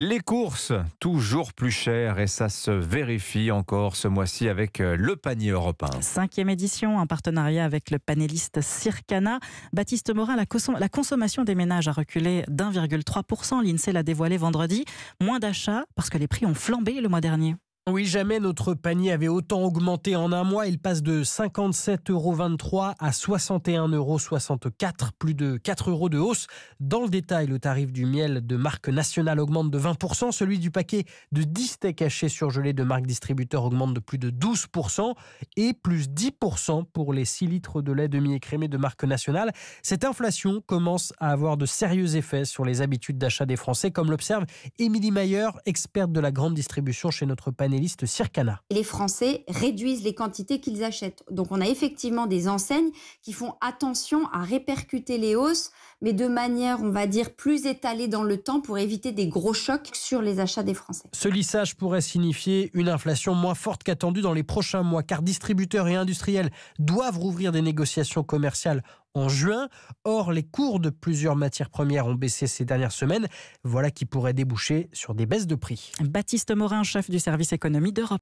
Les courses, toujours plus chères et ça se vérifie encore ce mois-ci avec euh, le panier européen. Cinquième édition, en partenariat avec le panéliste Circana. Baptiste Morin, la, consommation des ménages a reculé d'1,3%. L'INSEE l'a dévoilé vendredi. Moins d'achats parce que les prix ont flambé le mois dernier. Oui, jamais notre panier avait autant augmenté en un mois. Il passe de 57,23 euros à 61,64 euros, plus de 4 euros de hausse. Dans le détail, le tarif du miel de marque nationale augmente de 20%, celui du paquet de 10 steaks hachés surgelés de marque distributeur augmente de plus de 12% et plus 10% pour les 6 litres de lait demi-écrémé de marque nationale. Cette inflation commence à avoir de sérieux effets sur les habitudes d'achat des Français, comme l'observe Émilie Mayer, experte de la grande distribution chez notre panier Circana. Les Français réduisent les quantités qu'ils achètent. Donc on a effectivement des enseignes qui font attention à répercuter les hausses, mais de manière, on va dire, plus étalée dans le temps pour éviter des gros chocs sur les achats des Français. Ce lissage pourrait signifier une inflation moins forte qu'attendue dans les prochains mois, car distributeurs et industriels doivent rouvrir des négociations commerciales en juin. Or, les cours de plusieurs matières premières ont baissé ces dernières semaines. Voilà qui pourrait déboucher sur des baisses de prix. Baptiste Morin, chef du service économie d'Europe.